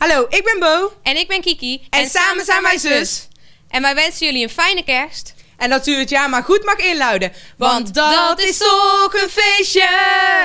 Hallo, ik ben Bo. En ik ben Kiki. En, samen zijn wij zus. En wij wensen jullie een fijne kerst. En dat u het jaar maar goed mag inluiden. Want, want dat is toch een feestje.